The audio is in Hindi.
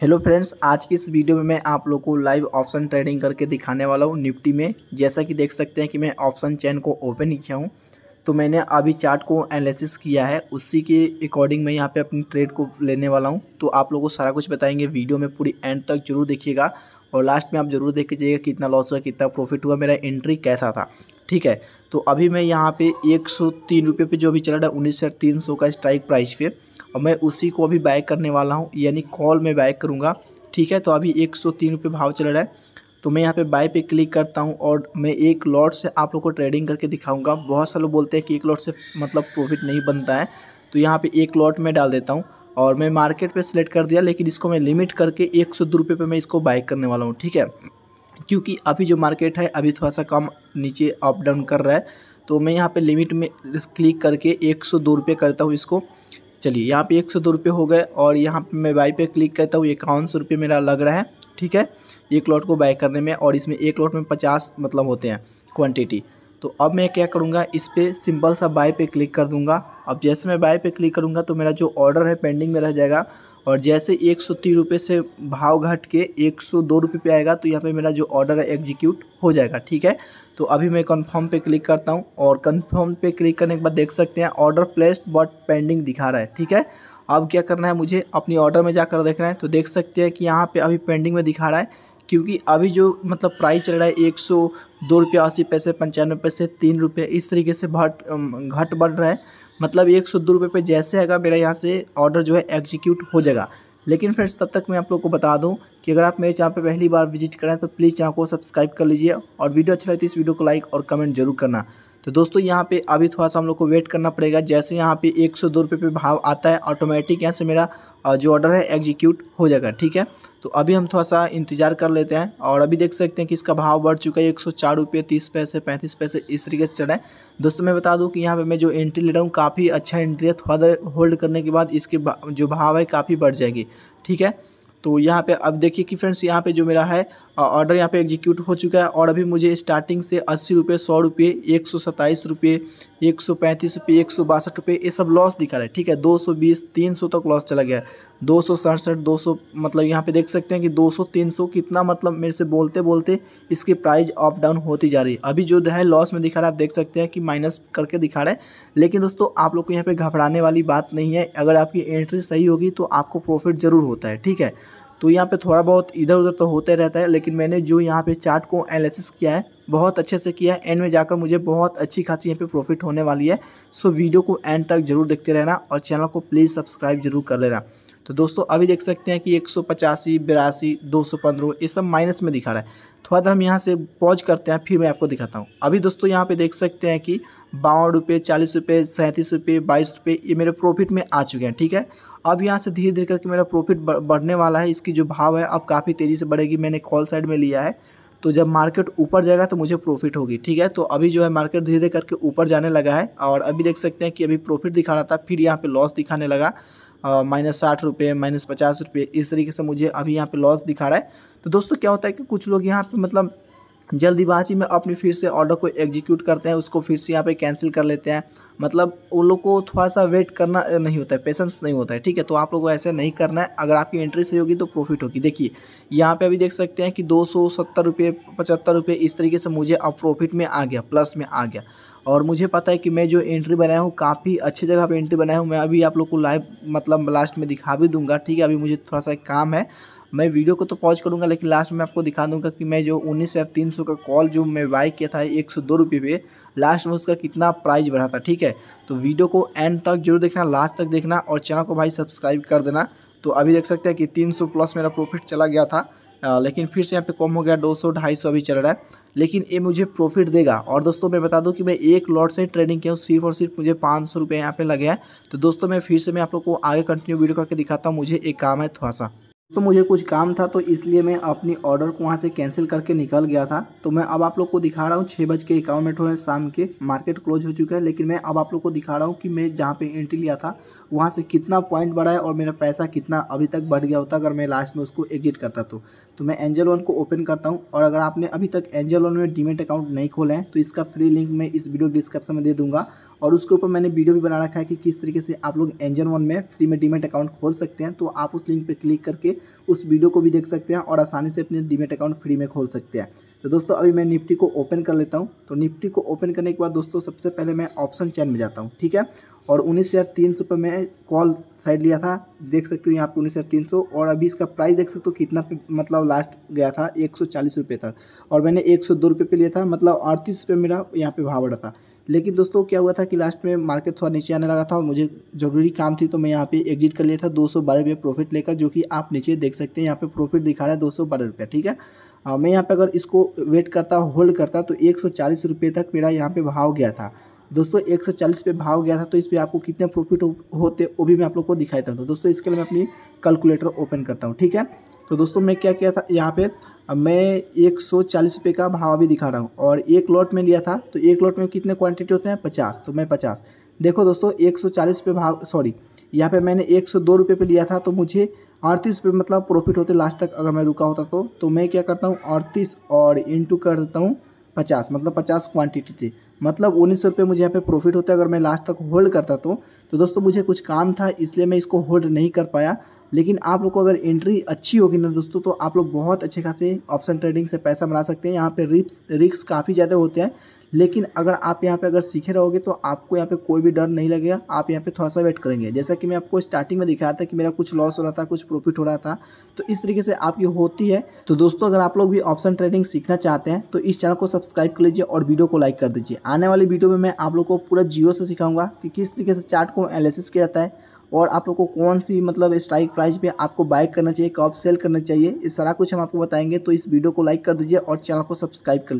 हेलो फ्रेंड्स आज की इस वीडियो में मैं आप लोग को लाइव ऑप्शन ट्रेडिंग करके दिखाने वाला हूँ निफ्टी में जैसा कि देख सकते हैं कि मैं ऑप्शन चैन को ओपन किया हूँ तो मैंने अभी चार्ट को एनालिसिस किया है उसी के अकॉर्डिंग मैं यहाँ पे अपनी ट्रेड को लेने वाला हूँ तो आप लोगों को सारा कुछ बताएंगे वीडियो में पूरी एंड तक जरूर देखिएगा और लास्ट में आप ज़रूर देख लीजिएगा कितना लॉस हुआ कितना प्रॉफिट हुआ मेरा एंट्री कैसा था ठीक है तो अभी मैं यहाँ पे एक सौ तीन रुपये पर जो अभी चल रहा है उन्नीस हज़ार तीन सौ का स्ट्राइक प्राइस पे और मैं उसी को अभी बाय करने वाला हूँ यानी कॉल में बाय करूँगा ठीक है तो अभी एक सौ तीन रुपये भाव चल रहा है तो मैं यहाँ पे बाय पे क्लिक करता हूँ और मैं एक लॉट से आप लोग को ट्रेडिंग करके दिखाऊंगा बहुत सारे लोग बोलते हैं कि एक लॉट से मतलब प्रॉफिट नहीं बनता है तो यहाँ पे एक लॉट में डाल देता हूँ और मैं मार्केट पे सेलेक्ट कर दिया लेकिन इसको मैं लिमिट करके एक सौ दो रुपये पर मैं इसको बाई करने वाला हूँ ठीक है क्योंकि अभी जो मार्केट है अभी थोड़ा सा कम नीचे अप डाउन कर रहा है तो मैं यहाँ पे लिमिट में क्लिक करके एक सौ दो रुपये करता हूँ इसको चलिए यहाँ पे एक सौ दो रुपये हो गए और यहाँ पर मैं बाई पे क्लिक करता हूँ इक्यावन सौ रुपये मेरा लग रहा है ठीक है एक लॉट को बाई करने में और इसमें एक लॉट में पचास मतलब होते हैं क्वान्टिटी तो अब मैं क्या करूँगा इस पर सिंपल सा बाई पे क्लिक कर दूँगा अब जैसे मैं बाय पे क्लिक करूँगा तो मेरा जो ऑर्डर है पेंडिंग में रह जाएगा और जैसे एक सौ तीन रुपये से भाव घट के एक सौ दो रुपये पर आएगा तो यहाँ पे मेरा जो ऑर्डर है एग्जीक्यूट हो जाएगा ठीक है तो अभी मैं कन्फर्म पे क्लिक करता हूँ और कन्फर्म पे क्लिक करने के बाद देख सकते हैं ऑर्डर प्लेस्ड बट पेंडिंग दिखा रहा है ठीक है अब क्या करना है मुझे अपनी ऑर्डर में जाकर देखना है तो देख सकते हैं कि यहाँ पे अभी पेंडिंग में दिखा रहा है क्योंकि अभी जो मतलब प्राइस चल रहा है एक सौ दो रुपये अस्सी पैसे पंचानवे पैसे तीन रुपये इस तरीके से घट घट बढ़ रहा है मतलब एक सौ दो रुपये पर जैसे आएगा मेरा यहाँ से ऑर्डर जो है एग्जीक्यूट हो जाएगा लेकिन फ्रेंड्स तब तक मैं आप लोग को बता दूं कि अगर आप मेरे चैनल पर पहली बार विजिट करें तो प्लीज़ चैनल को सब्सक्राइब कर लीजिए और वीडियो अच्छा लगे तो इस वीडियो को लाइक और कमेंट जरूर करना तो दोस्तों यहाँ पे अभी थोड़ा सा हम लोग को वेट करना पड़ेगा जैसे यहाँ पे एक सौ दो रुपये पे भाव आता है ऑटोमेटिक यहाँ से मेरा जो ऑर्डर है एग्जीक्यूट हो जाएगा ठीक है तो अभी हम थोड़ा सा इंतज़ार कर लेते हैं और अभी देख सकते हैं कि इसका भाव बढ़ चुका है एक सौ चार रुपये तीस पैसे पैंतीस पैसे इस तरीके से चढ़ा है दोस्तों मैं बता दूं कि यहाँ पे मैं जो एंट्री ले रहा हूँ काफ़ी अच्छा एंट्री है थोड़ा देर होल्ड करने के बाद इसके जो भाव है काफ़ी बढ़ जाएगी ठीक है तो यहाँ पे अब देखिए कि फ्रेंड्स यहाँ पे जो मेरा है ऑर्डर यहाँ पे एग्जीक्यूट हो चुका है और अभी मुझे स्टार्टिंग से अस्सी रुपये सौ रुपये एक सौ सत्ताईस रुपये एक सौ पैंतीस रुपये एक सौ बासठ रुपये ये सब लॉस दिखा रहा है ठीक है दो सौ बीस तीन सौ तक लॉस चला गया दो सौ सड़सठ दो सौ मतलब यहाँ पे देख सकते हैं कि दो सौ तीन सौ कितना मतलब मेरे से बोलते बोलते इसकी प्राइस अप डाउन होती जा रही है अभी जो है लॉस में दिखा रहा है आप देख सकते हैं कि माइनस करके दिखा रहा है लेकिन दोस्तों आप लोग को यहाँ पे घबराने वाली बात नहीं है अगर आपकी एंट्री सही होगी तो आपको प्रॉफिट ज़रूर होता है ठीक है तो यहाँ पर थोड़ा बहुत इधर उधर तो होते रहता है लेकिन मैंने जो यहाँ पे चार्ट को एनालिसिस किया है बहुत अच्छे से किया है एंड में जाकर मुझे बहुत अच्छी खासी यहाँ पे प्रॉफिट होने वाली है सो वीडियो को एंड तक जरूर देखते रहना और चैनल को प्लीज़ सब्सक्राइब जरूर कर लेना तो दोस्तों अभी देख सकते हैं कि एक सौ पचासी बिरासी दो सौ पंद्रह ये सब माइनस में दिखा रहा है थोड़ा तो देर हम यहाँ से पॉज करते हैं फिर मैं आपको दिखाता हूँ अभी दोस्तों यहाँ पे देख सकते हैं कि बावन रुपये चालीस रुपये सैंतीस रुपये बाईस रुपये ये मेरे प्रॉफिट में आ चुके हैं ठीक है अब यहाँ से धीरे धीरे करके मेरा प्रॉफिट बढ़ने वाला है इसकी जो भाव है अब काफ़ी तेज़ी से बढ़ेगी मैंने कॉल साइड में लिया है तो जब मार्केट ऊपर जाएगा तो मुझे प्रॉफिट होगी ठीक है तो अभी जो है मार्केट धीरे धीरे करके ऊपर जाने लगा है और अभी देख सकते हैं कि अभी प्रॉफिट दिखा रहा था फिर यहाँ पे लॉस दिखाने लगा माइनस साठ रुपये माइनस पचास रुपये इस तरीके से मुझे अभी यहाँ पे लॉस दिखा रहा है तो दोस्तों क्या होता है कि कुछ लोग यहाँ पे मतलब जल्दीबाजी में अपने फिर से ऑर्डर को एग्जीक्यूट करते हैं उसको फिर से यहाँ पे कैंसिल कर लेते हैं मतलब उन लोग को थोड़ा सा वेट करना नहीं होता है पेशेंस नहीं होता है ठीक है तो आप लोग को ऐसे नहीं करना है अगर आपकी एंट्री सही होगी तो प्रॉफिट होगी देखिए यहाँ पे अभी देख सकते हैं कि दो सौ सत्तर रुपये पचहत्तर रुपये इस तरीके से मुझे अब प्रॉफिट में आ गया प्लस में आ गया और मुझे पता है कि मैं जो एंट्री बनाया हूँ काफ़ी अच्छी जगह पर एंट्री बनाया हूँ मैं अभी आप लोग को लाइव मतलब लास्ट में दिखा भी दूंगा ठीक है अभी मुझे थोड़ा सा काम है मैं वीडियो को तो पॉज करूँगा लेकिन लास्ट में आपको दिखा दूँगा कि मैं जो उन्नीस हज़ार तीन सौ का कॉल जो मैं बाई किया था एक सौ दो रुपये पे लास्ट में उसका कितना प्राइस बढ़ा था ठीक है तो वीडियो को एंड तक जरूर देखना लास्ट तक देखना और चैनल को भाई सब्सक्राइब कर देना तो अभी देख सकते हैं कि तीन सौ प्लस मेरा प्रॉफिट चला गया था आ, लेकिन फिर से यहाँ पे कम हो गया 200 सौ अभी चल रहा है लेकिन ये मुझे प्रॉफिट देगा और दोस्तों मैं बता दूं कि मैं एक लॉट से ट्रेडिंग किया हूँ सिर्फ और सिर्फ मुझे पाँच सौ रुपये यहाँ पे लगे हैं तो दोस्तों मैं फिर से मैं आप लोग को आगे कंटिन्यू वीडियो करके दिखाता हूँ मुझे एक काम है थोड़ा सा तो मुझे कुछ काम था तो इसलिए मैं अपनी ऑर्डर को वहाँ से कैंसिल करके निकल गया था तो मैं अब आप लोग को दिखा रहा हूँ छः बज के इक्यावन मिनट हो रहे हैं शाम के मार्केट क्लोज हो चुका है लेकिन मैं अब आप लोग को दिखा रहा हूँ कि मैं जहाँ पे एंट्री लिया था वहाँ से कितना पॉइंट बढ़ा है और मेरा पैसा कितना अभी तक बढ़ गया होता अगर मैं लास्ट में उसको एग्जिट करता तो तो मैं एंजल वन को ओपन करता हूँ और अगर आपने अभी तक एंजल वन में डीमेट अकाउंट नहीं खोले हैं तो इसका फ्री लिंक मैं इस वीडियो डिस्क्रिप्शन में दे दूँगा और उसके ऊपर मैंने वीडियो भी बना रखा है कि किस तरीके से आप लोग एंजन वन में फ्री में डीमेट अकाउंट खोल सकते हैं तो आप उस लिंक पर क्लिक करके उस वीडियो को भी देख सकते हैं और आसानी से अपने डीमेट अकाउंट फ्री में खोल सकते हैं तो दोस्तों अभी मैं निफ्टी को ओपन कर लेता हूँ तो निफ्टी को ओपन करने के बाद दोस्तों सबसे पहले मैं ऑप्शन चैन में जाता हूँ ठीक है और उन्नीस हज़ार तीन सौ पर मैं कॉल साइड लिया था देख सकते हो यहाँ पे उन्नीस हज़ार तीन सौ और अभी इसका प्राइस देख सकते हो कितना पे मतलब लास्ट गया था एक सौ चालीस रुपये तक और मैंने एक सौ दो रुपये पे लिया था मतलब अड़तीस रुपये मेरा यहाँ पे भाव बढ़ा था लेकिन दोस्तों क्या हुआ था कि लास्ट में मार्केट थोड़ा नीचे आने लगा था और मुझे ज़रूरी काम थी तो मैं यहाँ पे एग्जिट कर लिया था दो सौ बारह रुपये प्रॉफिट लेकर जो कि आप नीचे देख सकते हैं यहाँ पे प्रॉफिट दिखा रहा है दो सौ बारह रुपये ठीक है मैं यहाँ पे अगर इसको वेट करता होल्ड करता तो एक सौ चालीस रुपये तक मेरा यहाँ पे भाव गया था दोस्तों एक सौ चालीस पे भाव गया था तो इस पर आपको कितने प्रॉफिट होते वो भी मैं आप लोग को दिखाई देता हूँ तो दोस्तों इसके लिए मैं अपनी कैलकुलेटर ओपन करता हूँ ठीक है तो दोस्तों मैं क्या किया था यहाँ पे मैं एक सौ चालीस रुपये का भाव अभी दिखा रहा हूँ और एक लॉट में लिया था तो एक लॉट में कितने क्वांटिटी होते हैं पचास तो मैं पचास देखो दोस्तों एक सौ चालीस रुपये भाव सॉरी यहाँ पे मैंने एक सौ दो रुपये पे लिया था तो मुझे अड़तीस रुपये मतलब प्रॉफिट होते लास्ट तक अगर मैं रुका होता तो तो मैं क्या करता हूँ अड़तीस और इंटू कर देता हूँ पचास मतलब पचास क्वांटिटी थी मतलब उन्नीस सौ रुपये मुझे यहाँ पे प्रॉफिट होता है अगर मैं लास्ट तक होल्ड करता तो तो दोस्तों मुझे कुछ काम था इसलिए मैं इसको होल्ड नहीं कर पाया लेकिन आप लोग को अगर एंट्री अच्छी होगी ना दोस्तों तो आप लोग बहुत अच्छे खासे ऑप्शन ट्रेडिंग से पैसा बना सकते हैं यहाँ पर रिप्स रिक्स काफ़ी ज़्यादा होते हैं लेकिन अगर आप यहाँ पे अगर सीखे रहोगे तो आपको यहाँ पे कोई भी डर नहीं लगेगा आप यहाँ पे थोड़ा सा वेट करेंगे जैसा कि मैं आपको स्टार्टिंग में दिखाया था कि मेरा कुछ लॉस हो रहा था कुछ प्रॉफिट हो रहा था तो इस तरीके से आपकी होती है तो दोस्तों अगर आप लोग भी ऑप्शन ट्रेडिंग सीखना चाहते हैं तो इस चैनल को सब्सक्राइब कर लीजिए और वीडियो को लाइक कर दीजिए आने वाली वीडियो में मैं आप लोग को पूरा जीरो से सिखाऊंगा कि किस तरीके से चार्ट को एनालिसिस किया जाता है और आप लोग को कौन सी मतलब स्ट्राइक प्राइस पे आपको बाय करना चाहिए कब सेल करना चाहिए इस सारा कुछ हम आपको बताएंगे तो इस वीडियो को लाइक कर दीजिए और चैनल को सब्सक्राइब कर